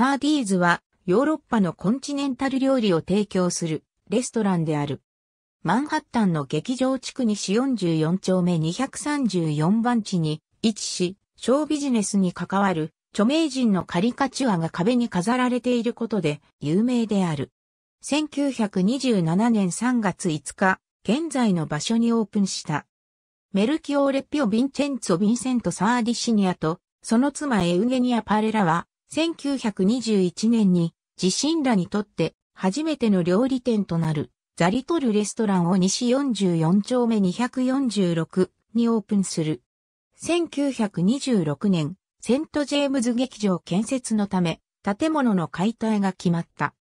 サーディーズはヨーロッパのコンチネンタル料理を提供するレストランである。マンハッタンの劇場地区西44丁目234番地に位置し、小ビジネスに関わる著名人のカリカチュアが壁に飾られていることで有名である。1927年3月5日、現在の場所にオープンした。メルキオーレ・ピオ・ヴィンチェンツォ・ヴィンセント・サーディシニアと、その妻エウゲニア・パレラは、1921年に自身らにとって初めての料理店となるザリトルレストランを西44丁目246にオープンする。1926年、セントジェームズ劇場建設のため、建物の解体が決まった。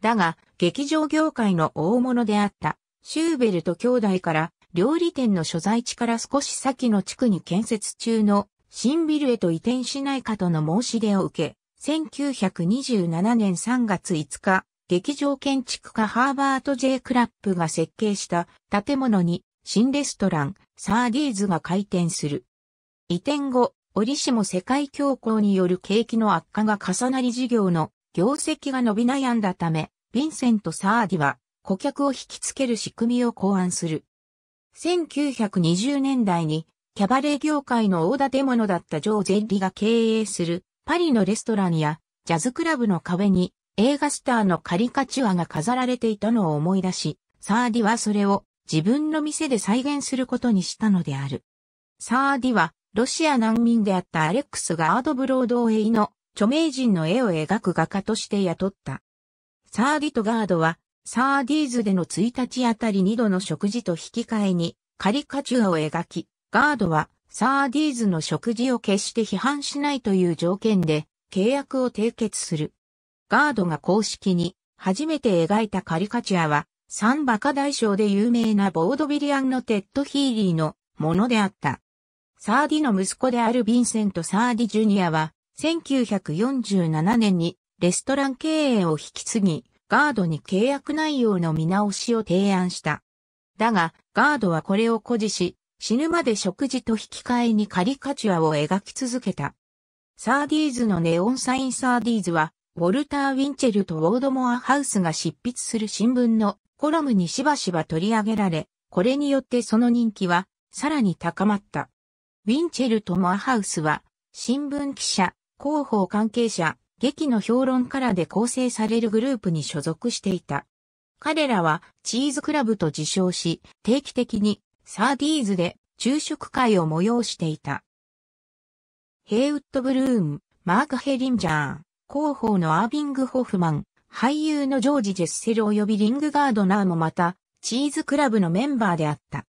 だが、劇場業界の大物であった、シューベルト兄弟から、料理店の所在地から少し先の地区に建設中の新ビルへと移転しないかとの申し出を受け、1927年3月5日、劇場建築家ハーバート・ J・ クラップが設計した建物に新レストラン、サーディーズが開店する。移転後、折しも世界恐慌による景気の悪化が重なり事業の業績が伸び悩んだため、ヴィンセント・サーディは顧客を引きつける仕組みを考案する。1920年代にキャバレー業界の大建物だったジョー・ゼッリが経営するパリのレストランやジャズクラブの壁に映画スターのカリカチュアが飾られていたのを思い出し、サーディはそれを自分の店で再現することにしたのである。サーディはロシア難民であったアレックス・ガード・ブロードウェイの著名人の絵を描く画家として雇った。サーディとガードはサーディーズでの1日あたり2度の食事と引き換えにカリカチュアを描き、ガードは、サーディーズの食事を決して批判しないという条件で、契約を締結する。ガードが公式に、初めて描いたカリカチュアは、サンバカ大賞で有名なボードビリアンのテッド・ヒーリーのものであった。サーディの息子であるヴィンセント・サーディ・ジュニアは、1947年にレストラン経営を引き継ぎ、ガードに契約内容の見直しを提案した。だが、ガードはこれを誇示し、死ぬまで食事と引き換えにカリカチュアを描き続けた。サーディーズのネオンサインサーディーズは、ウォルター・ウィンチェルとウォードモア・ハウスが執筆する新聞のコラムにしばしば取り上げられ、これによってその人気はさらに高まった。ウィンチェルとモアハウスは、新聞記者、広報関係者、劇の評論からで構成されるグループに所属していた。彼らはチーズクラブと自称し、定期的にサーディーズで昼食会を催していた。ヘイウッド・ブルーム、マーク・ヘリンジャー、広報のアービング・ホフマン、俳優のジョージ・ジェッセル及びリング・ガードナーもまた、チーズクラブのメンバーであった。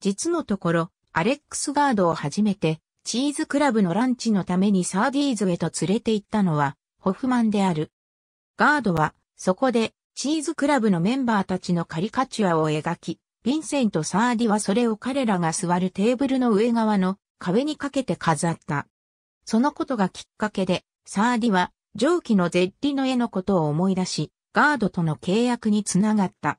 実のところ、アレックス・ガードを初めて、チーズクラブのランチのためにサーディーズへと連れて行ったのは、ホフマンである。ガードは、そこで、チーズクラブのメンバーたちのカリカチュアを描き、ヴィンセント・サーディはそれを彼らが座るテーブルの上側の壁にかけて飾った。そのことがきっかけで、サーディは上記のゼッリの絵のことを思い出し、ガードとの契約につながった。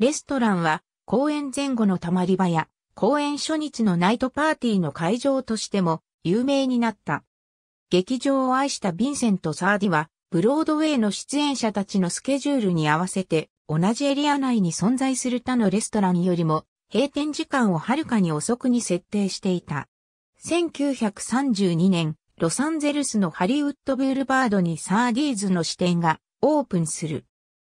レストランは公演前後のたまり場や公演初日のナイトパーティーの会場としても有名になった。劇場を愛したヴィンセント・サーディはブロードウェイの出演者たちのスケジュールに合わせて同じエリア内に存在する他のレストランよりも閉店時間をはるかに遅くに設定していた。1932年、ロサンゼルスのハリウッドブールバードにサーディーズの支店がオープンする。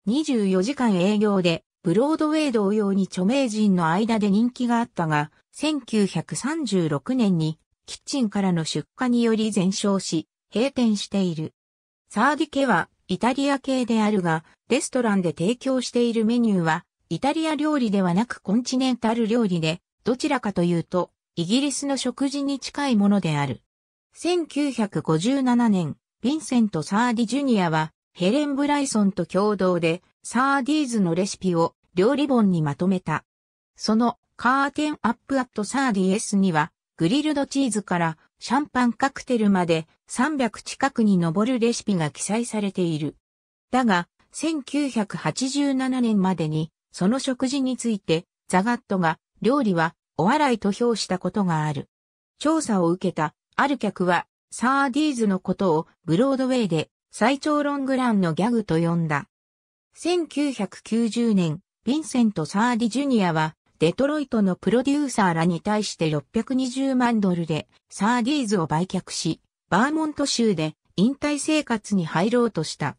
24時間営業で、ブロードウェイ同様に著名人の間で人気があったが、1936年にキッチンからの出荷により全焼し、閉店している。サーディ家はイタリア系であるが、レストランで提供しているメニューは、イタリア料理ではなくコンチネンタル料理で、どちらかというと、イギリスの食事に近いものである。1957年、ヴィンセント・サーディ・ジュニアは、ヘレン・ブライソンと共同で、サーディーズのレシピを料理本にまとめた。その、カーテン・アップ・アット・サーディエスには、グリルドチーズからシャンパンカクテルまで300近くに上るレシピが記載されている。だが、1987年までに、その食事について、ザガットが、料理は、お笑いと評したことがある。調査を受けた、ある客は、サーディーズのことを、ブロードウェイで、最長ロングランのギャグと呼んだ。1990年、ヴィンセント・サーディ・ジュニアは、デトロイトのプロデューサーらに対して620万ドルでサーディーズを売却し、バーモント州で引退生活に入ろうとした。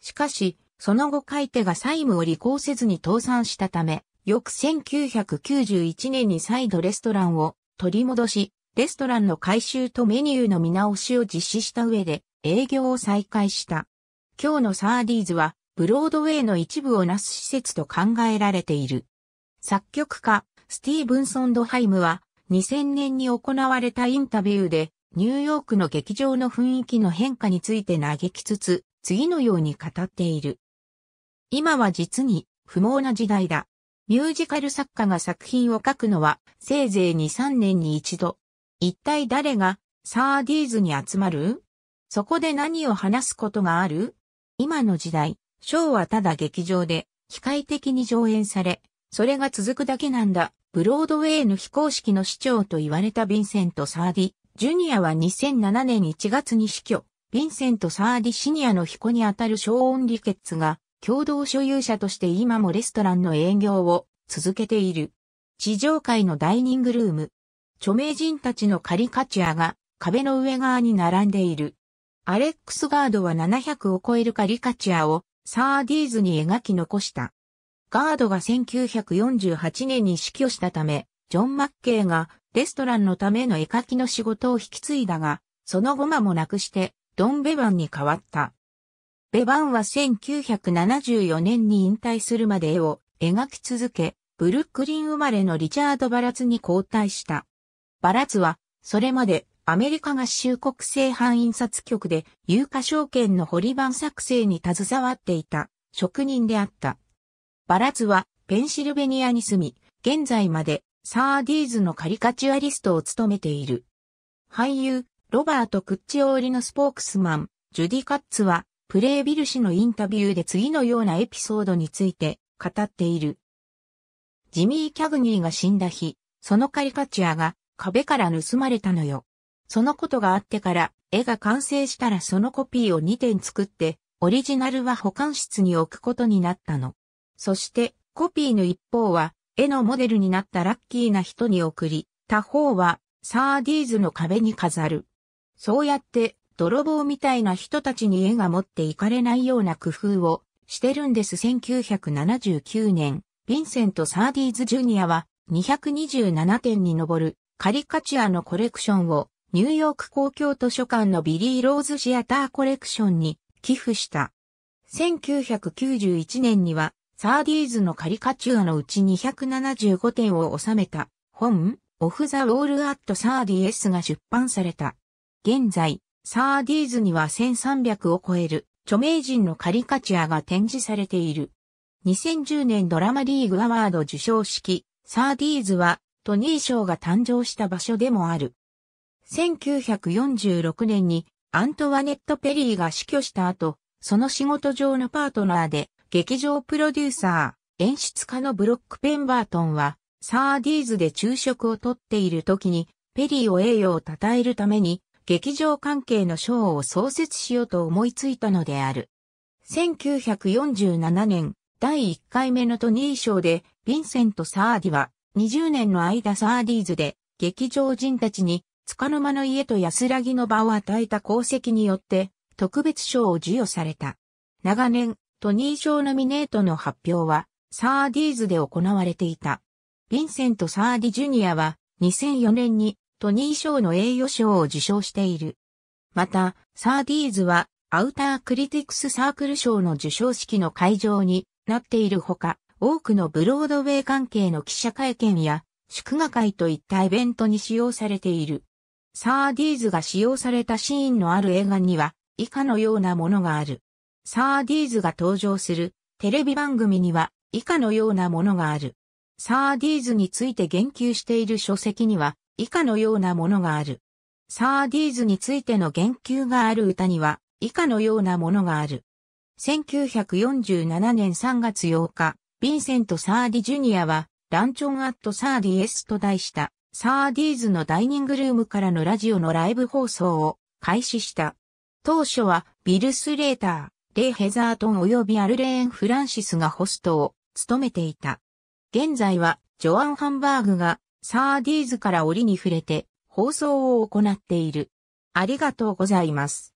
しかし、その後買い手が債務を履行せずに倒産したため、翌1991年に再度レストランを取り戻し、レストランの改修とメニューの見直しを実施した上で営業を再開した。今日のサーディーズは、ブロードウェイの一部をなす施設と考えられている。作曲家、スティーブンソン・ドハイムは、2000年に行われたインタビューで、ニューヨークの劇場の雰囲気の変化について嘆きつつ、次のように語っている。今は実に不毛な時代だ。ミュージカル作家が作品を書くのはせいぜい2、3年に一度。一体誰がサーディーズに集まるそこで何を話すことがある今の時代、ショーはただ劇場で機械的に上演され、それが続くだけなんだ。ブロードウェイの非公式の市長と言われたヴィンセント・サーディ、ジュニアは2007年1月に死去。ヴィンセント・サーディシニアの彦にあたるショーン・リケッツが共同所有者として今もレストランの営業を続けている。地上階のダイニングルーム。著名人たちのカリカチュアが壁の上側に並んでいる。アレックスガードは700を超えるカリカチュアをサーディーズに描き残した。ガードが1948年に死去したため、ジョン・マッケイがレストランのための絵描きの仕事を引き継いだが、その後間もなくして、ドン・ベバンに変わった。ベバンは1974年に引退するまで絵を描き続け、ブルックリン生まれのリチャード・バラツに交代した。バラツは、それまでアメリカ合衆国製版印刷局で有価証券の堀版作成に携わっていた職人であった。バラツはペンシルベニアに住み、現在までサーディーズのカリカチュアリストを務めている。俳優、ロバート・クッチオーリのスポークスマン、ジュディ・カッツは、プレイビル氏のインタビューで次のようなエピソードについて語っている。ジミー・キャグニーが死んだ日、そのカリカチュアが壁から盗まれたのよ。そのことがあってから絵が完成したらそのコピーを2点作って、オリジナルは保管室に置くことになったの。そして、コピーの一方は、絵のモデルになったラッキーな人に送り、他方は、サーディーズの壁に飾る。そうやって、泥棒みたいな人たちに絵が持っていかれないような工夫をしてるんです。1979年、ヴィンセント・サーディーズ・ジュニアは227点に上るカリカチュアのコレクションをニューヨーク公共図書館のビリー・ローズ・シアターコレクションに寄付した。1991年にはサーディーズのカリカチュアのうち275点を収めた本、オフ・ザ・ォール・アット・サーディエスが出版された。現在、サーディーズには1300を超える著名人のカリカチュアが展示されている。2010年ドラマリーグアワード受賞式、サーディーズはトニー賞が誕生した場所でもある。1946年にアントワネット・ペリーが死去した後、その仕事上のパートナーで劇場プロデューサー、演出家のブロック・ペンバートンは、サーディーズで昼食をとっている時に、ペリーを栄誉を称えるために、劇場関係の賞を創設しようと思いついたのである。1947年、第1回目のトニー賞で、ヴィンセント・サーディは、20年の間サーディーズで、劇場人たちに、束の間の家と安らぎの場を与えた功績によって、特別賞を授与された。長年、トニー賞ノミネートの発表は、サーディーズで行われていた。ヴィンセント・サーディ・ジュニアは、2004年にトニー賞の栄誉賞を受賞している。また、サーディーズは、アウタークリティクスサークル賞の授賞式の会場になっているほか、多くのブロードウェイ関係の記者会見や、祝賀会といったイベントに使用されている。サーディーズが使用されたシーンのある映画には、以下のようなものがある。サーディーズが登場するテレビ番組には以下のようなものがある。サーディーズについて言及している書籍には以下のようなものがある。サーディーズについての言及がある歌には以下のようなものがある。1947年3月8日、ヴィンセント・サーディ・ジュニアは、ランチョン・アット・サーディ・エスと題した、サーディーズのダイニングルームからのラジオのライブ放送を開始した。当初は、ビルス・レーター、レイ・ヘザートン及びアルレーン・フランシスがホストを務めていた。現在は、ジョアン・ハンバーグが、サーディーズから折に触れて、放送を行っている。ありがとうございます。